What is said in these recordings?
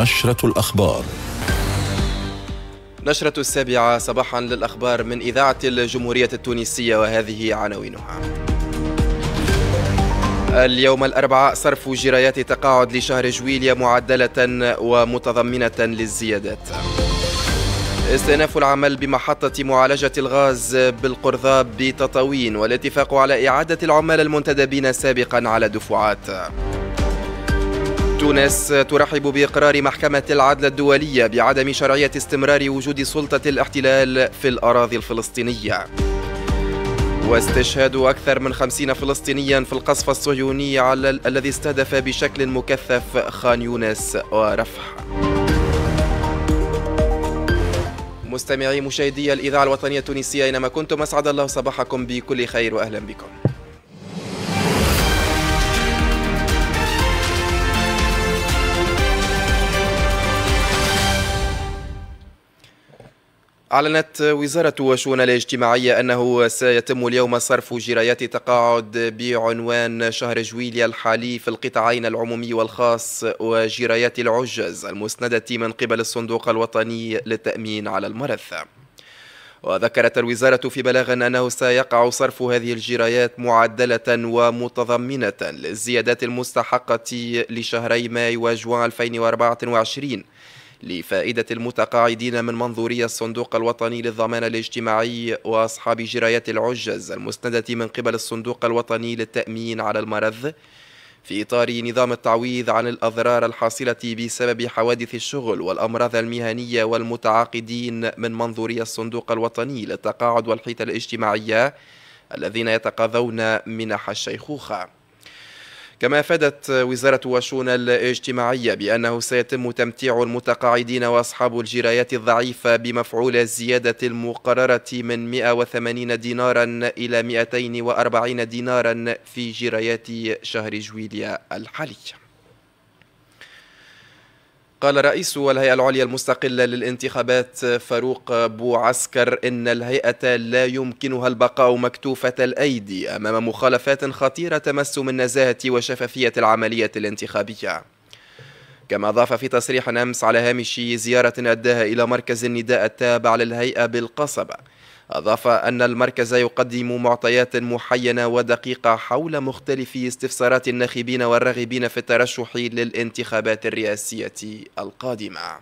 نشرة الأخبار نشرة السابعة صباحا للأخبار من إذاعة الجمهورية التونسية وهذه عناوينها اليوم الأربعاء صرف جرايات تقاعد لشهر جويليا معدلة ومتضمنة للزيادات استئناف العمل بمحطة معالجة الغاز بالقرضاب بتطاوين والاتفاق على إعادة العمال المنتدبين سابقا على دفعات تونس ترحب بإقرار محكمة العدل الدولية بعدم شرعية استمرار وجود سلطة الاحتلال في الأراضي الفلسطينية واستشهاد أكثر من خمسين فلسطينيا في القصف الصهيوني على ال الذي استهدف بشكل مكثف خان يونس ورفح مستمعي مشاهدي الإذاعة الوطنية التونسية أينما كنتم أسعد الله صباحكم بكل خير وأهلا بكم أعلنت وزارة الشؤون الاجتماعية أنه سيتم اليوم صرف جرايات تقاعد بعنوان شهر جويليا الحالي في القطاعين العمومي والخاص وجرايات العجز المسندة من قبل الصندوق الوطني للتأمين على المرثة. وذكرت الوزارة في بلاغ أنه سيقع صرف هذه الجرايات معدلة ومتضمنة للزيادات المستحقة لشهري ماي وجوان 2024 لفائدة المتقاعدين من منظورية الصندوق الوطني للضمان الاجتماعي وأصحاب جرايات العجز المسندة من قبل الصندوق الوطني للتأمين على المرض في إطار نظام التعويض عن الأضرار الحاصلة بسبب حوادث الشغل والأمراض المهنية والمتعاقدين من منظورية الصندوق الوطني للتقاعد والحيطة الاجتماعية الذين يتقاضون منح الشيخوخة كما افادت وزاره الشؤون الاجتماعيه بانه سيتم تمتيع المتقاعدين واصحاب الجرايات الضعيفه بمفعول الزياده المقرره من 180 دينارا الى 240 دينارا في جرايات شهر جويليا الحاليه قال رئيس الهيئة العليا المستقلة للانتخابات فاروق بوعسكر إن الهيئة لا يمكنها البقاء مكتوفة الأيدي أمام مخالفات خطيرة تمس من نزاهة وشفافية العملية الانتخابية كما أضاف في تصريح أمس على هامش زيارة أداها إلى مركز النداء التابع للهيئة بالقصبة أضاف أن المركز يقدم معطيات محينة ودقيقة حول مختلف استفسارات الناخبين والراغبين في الترشح للانتخابات الرئاسية القادمة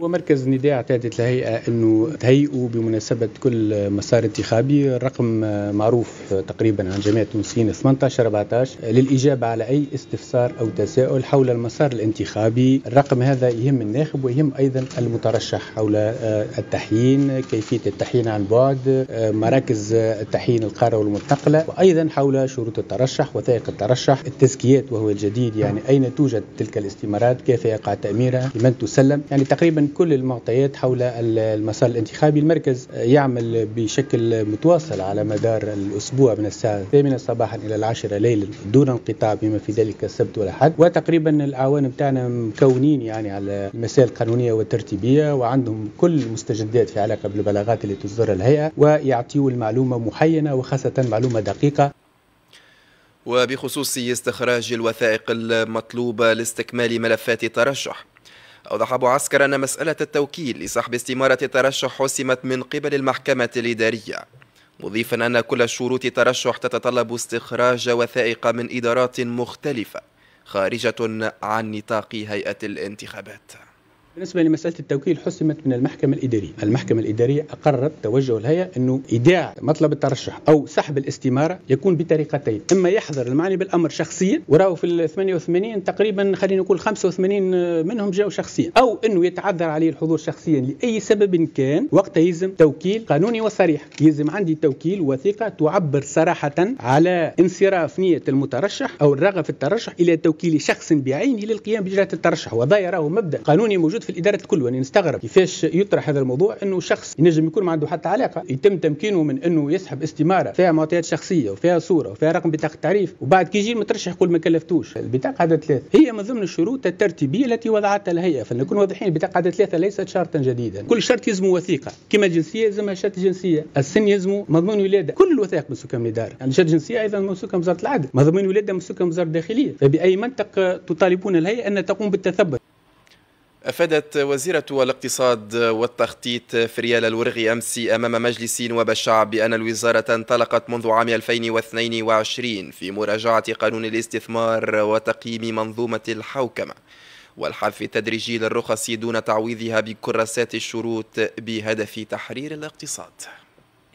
هو مركز نداء اعتادت الهيئة أنه تهيئوا بمناسبة كل مسار انتخابي رقم معروف تقريبا عن جميع التونسيين 18 14 للإجابة على أي استفسار أو تساؤل حول المسار الانتخابي الرقم هذا يهم الناخب ويهم أيضا المترشح حول آه، التحيين كيفية التحيين عن بعد آه، مراكز التحيين القارة والمنتقلة وأيضا حول شروط الترشح وثائق الترشح التزكيات وهو الجديد يعني أين توجد تلك الاستمارات كيف يقع تأميرها لمن تسلم يعني تقريبا كل المعطيات حول المسار الانتخابي المركز يعمل بشكل متواصل على مدار الأسبوع من الساعة الثامنة صباحا إلى العاشرة ليلا دون انقطاع بما في ذلك السبت والأحد وتقريبا الأعوان بتاعنا مكونين يعني على المسائل القانونية والترتيبية وعندهم كل المستجدات في علاقة بالبلاغات اللي تصدرها الهيئة ويعطيوا المعلومة محينة وخاصة معلومة دقيقة وبخصوص استخراج الوثائق المطلوبة لاستكمال ملفات الترشح أوضح أبو عسكر أن مسألة التوكيل لسحب استمارة الترشح حسمت من قبل المحكمة الإدارية مضيفا أن كل شروط الترشح تتطلب استخراج وثائق من إدارات مختلفة خارجة عن نطاق هيئة الانتخابات بالنسبه لمساله التوكيل حسمت من المحكمه الاداريه، المحكمه الاداريه اقرت توجه الهيئه انه ايداع مطلب الترشح او سحب الاستماره يكون بطريقتين، اما يحضر المعني بالامر شخصيا وراه في ال 88 تقريبا خلينا نقول 85 منهم جاءوا شخصيا، او انه يتعذر عليه الحضور شخصيا لاي سبب كان، وقتها يلزم توكيل قانوني وصريح، يلزم عندي توكيل وثيقه تعبر صراحه على انصراف نيه المترشح او الرغبه في الترشح الى توكيل شخص بعينه للقيام باجراءات الترشح، وهذا يراه مبدا قانوني موجود في الاداره الكل يعني نستغرب كيفاش يطرح هذا الموضوع انه شخص ينجم يكون ما عنده حتى علاقه يتم تمكينه من انه يسحب استماره فيها معطيات شخصيه وفيها صوره وفيها رقم بطاقه تعريف وبعد كي يجي المترشح يقول ما كلفتوش البطاقه عدد ثلاثه هي من ضمن الشروط الترتيبيه التي وضعتها الهيئه فلنكون واضحين البطاقه عدد ثلاثه ليست شرطا جديدا كل شرط يلزم وثيقه كما الجنسيه يلزمها شرط جنسيه السن يلزم مضمون ولاده كل الوثائق من من الاداره يعني شرط جنسيه ايضا سكان وزاره العدل مضمون ولاده مسكه وزاره الداخليه فباي منطق تطالبون الهيئه ان تقوم بالتثبت أفادت وزيرة الاقتصاد والتخطيط فريال الورغي أمس أمام مجلس نواب الشعب بأن الوزارة انطلقت منذ عام 2022 في مراجعة قانون الاستثمار وتقييم منظومة الحوكمة والحذف التدريجي للرخص دون تعويضها بكراسات الشروط بهدف تحرير الاقتصاد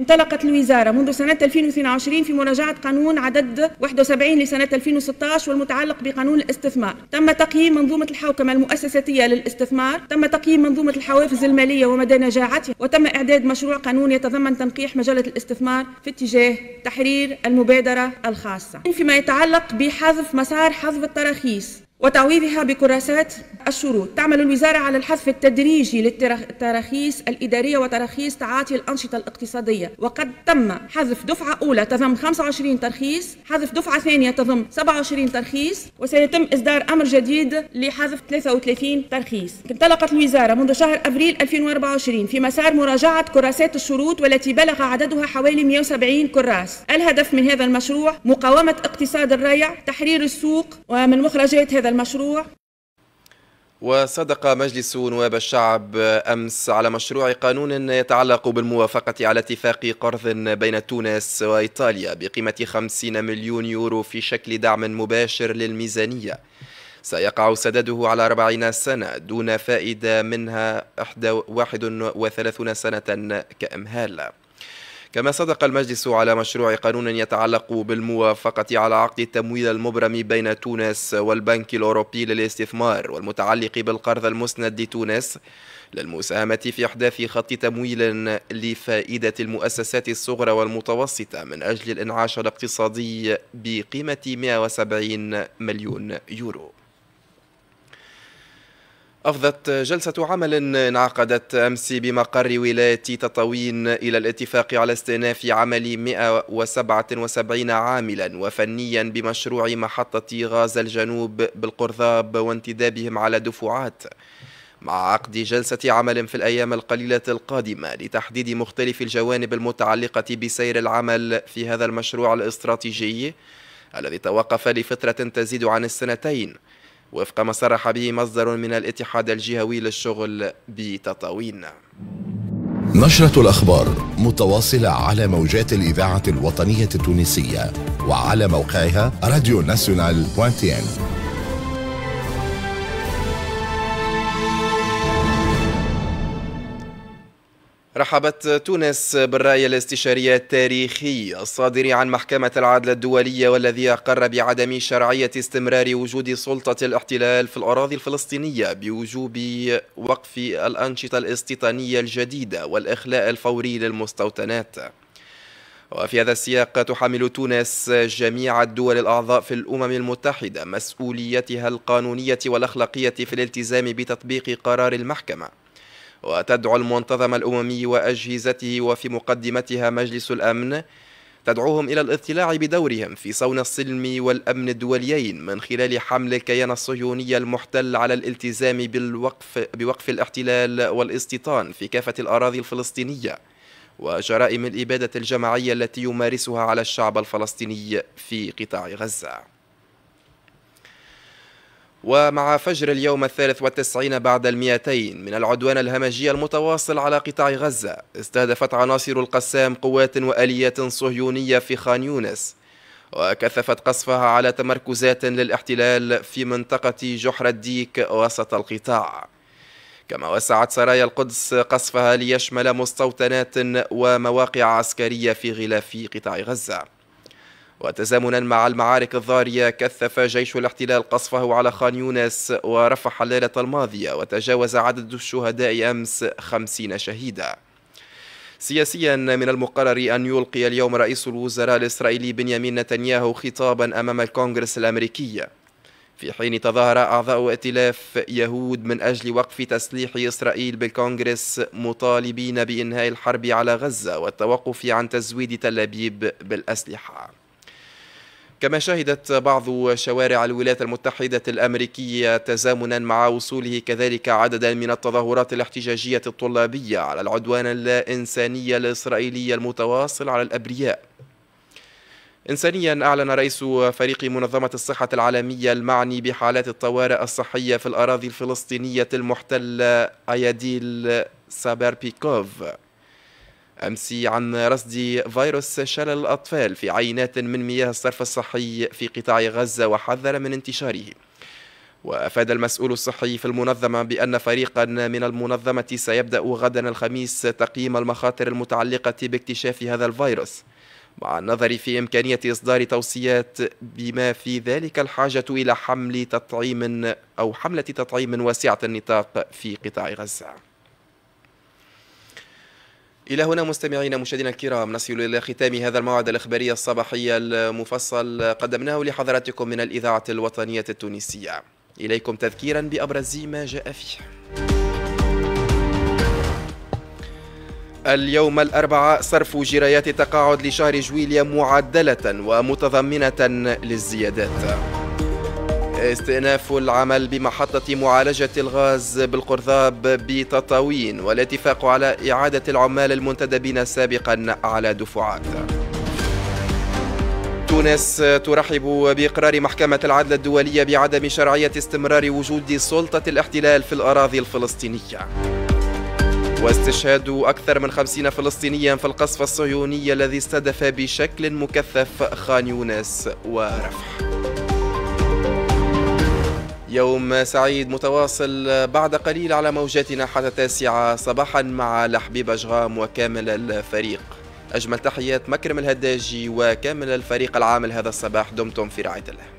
انطلقت الوزارة منذ سنة 2022 في مراجعة قانون عدد 71 لسنة 2016 والمتعلق بقانون الاستثمار تم تقييم منظومة الحوكمة المؤسساتية للاستثمار تم تقييم منظومة الحوافز المالية ومدى نجاعتها وتم إعداد مشروع قانون يتضمن تنقيح مجلة الاستثمار في اتجاه تحرير المبادرة الخاصة فيما يتعلق بحذف مسار حذف التراخيص وتعويضها بكراسات الشروط تعمل الوزارة على الحذف التدريجي للتراخيص الإدارية وتراخيص تعاطي الأنشطة الاقتصادية وقد تم حذف دفعة أولى تضم 25 ترخيص حذف دفعة ثانية تضم 27 ترخيص وسيتم إصدار أمر جديد لحذف 33 ترخيص انطلقت الوزارة منذ شهر أبريل 2024 في مسار مراجعة كراسات الشروط والتي بلغ عددها حوالي 170 كراس الهدف من هذا المشروع مقاومة اقتصاد الريع تحرير السوق ومن مخرجات هذا هذا المشروع؟ وصدق مجلس نواب الشعب أمس على مشروع قانون يتعلق بالموافقة على اتفاق قرض بين تونس وإيطاليا بقيمة 50 مليون يورو في شكل دعم مباشر للميزانية سيقع سداده على 40 سنة دون فائدة منها 31 سنة كإمهال كما صدق المجلس على مشروع قانون يتعلق بالموافقة على عقد التمويل المبرم بين تونس والبنك الأوروبي للاستثمار والمتعلق بالقرض المسند لتونس للمساهمة في إحداث خط تمويل لفائدة المؤسسات الصغرى والمتوسطة من أجل الإنعاش الاقتصادي بقيمة 170 مليون يورو أفضت جلسة عمل انعقدت أمس بمقر ولاية تطاوين إلى الاتفاق على استئناف عمل 177 عاملا وفنيا بمشروع محطة غاز الجنوب بالقرذاب وانتدابهم على دفعات مع عقد جلسة عمل في الأيام القليلة القادمة لتحديد مختلف الجوانب المتعلقة بسير العمل في هذا المشروع الاستراتيجي الذي توقف لفترة تزيد عن السنتين وفق ما صرح به مصدر من الاتحاد الجهوي للشغل بتطاوين نشرة الأخبار متواصلة على موجات الإذاعة الوطنية التونسية وعلى موقعها راديو ناسيونال رحبت تونس بالراي الاستشاري التاريخي الصادر عن محكمة العدل الدولية والذي أقر بعدم شرعية استمرار وجود سلطة الاحتلال في الأراضي الفلسطينية بوجوب وقف الأنشطة الاستيطانية الجديدة والإخلاء الفوري للمستوطنات وفي هذا السياق تحمل تونس جميع الدول الأعضاء في الأمم المتحدة مسؤوليتها القانونية والأخلاقية في الالتزام بتطبيق قرار المحكمة وتدعو المنتظم الأممي وأجهزته وفي مقدمتها مجلس الأمن تدعوهم إلى الاطلاع بدورهم في صون السلم والأمن الدوليين من خلال حمل الكيان الصهيوني المحتل على الالتزام بالوقف بوقف الاحتلال والاستيطان في كافة الأراضي الفلسطينية وجرائم الإبادة الجماعية التي يمارسها على الشعب الفلسطيني في قطاع غزة ومع فجر اليوم الثالث والتسعين بعد المئتين من العدوان الهمجي المتواصل على قطاع غزة استهدفت عناصر القسام قوات وآليات صهيونية في خان يونس وكثفت قصفها على تمركزات للاحتلال في منطقة جحر الديك وسط القطاع كما وسعت سرايا القدس قصفها ليشمل مستوطنات ومواقع عسكرية في غلاف قطاع غزة وتزامنا مع المعارك الضارية كثف جيش الاحتلال قصفه على خان يونس ورفح الليلة الماضية وتجاوز عدد الشهداء أمس خمسين شهيدا سياسيا من المقرر أن يلقي اليوم رئيس الوزراء الإسرائيلي بنيامين نتنياهو خطابا أمام الكونغرس الأمريكي في حين تظاهر أعضاء ائتلاف يهود من أجل وقف تسليح إسرائيل بالكونغرس مطالبين بإنهاء الحرب على غزة والتوقف عن تزويد تل أبيب بالأسلحة كما شهدت بعض شوارع الولايات المتحدة الأمريكية تزامنا مع وصوله كذلك عددا من التظاهرات الاحتجاجية الطلابية على العدوان اللا إنساني الإسرائيلي المتواصل على الأبرياء إنسانيا أعلن رئيس فريق منظمة الصحة العالمية المعني بحالات الطوارئ الصحية في الأراضي الفلسطينية المحتلة أياديل سابيربيكوف أمسي عن رصد فيروس شلل الأطفال في عينات من مياه الصرف الصحي في قطاع غزة وحذر من انتشاره وأفاد المسؤول الصحي في المنظمة بأن فريقا من المنظمة سيبدأ غدا الخميس تقييم المخاطر المتعلقة باكتشاف هذا الفيروس مع النظر في إمكانية إصدار توصيات بما في ذلك الحاجة إلى حمل تطعيم أو حملة تطعيم واسعة النطاق في قطاع غزة إلى هنا مستمعينا مشاهدينا الكرام نصل إلى ختام هذا الموعد الإخباري الصباحي المفصل قدمناه لحضراتكم من الإذاعة الوطنية التونسية إليكم تذكيرا بأبرز ما جاء فيه اليوم الأربعاء صرف جرايات التقاعد لشهر جويليا معدلة ومتضمنة للزيادات استئناف العمل بمحطة معالجة الغاز بالقرذاب بتطاوين والاتفاق على إعادة العمال المنتدبين سابقا على دفعات تونس ترحب بإقرار محكمة العدل الدولية بعدم شرعية استمرار وجود سلطة الاحتلال في الأراضي الفلسطينية واستشهاد أكثر من خمسين فلسطينيا في القصف الصهيوني الذي استهدف بشكل مكثف خان يونس ورفح يوم سعيد متواصل بعد قليل على موجاتنا حتى التاسعة صباحا مع لحبيب أجغام وكامل الفريق أجمل تحيات مكرم الهداجي وكامل الفريق العامل هذا الصباح دمتم في رعاية الله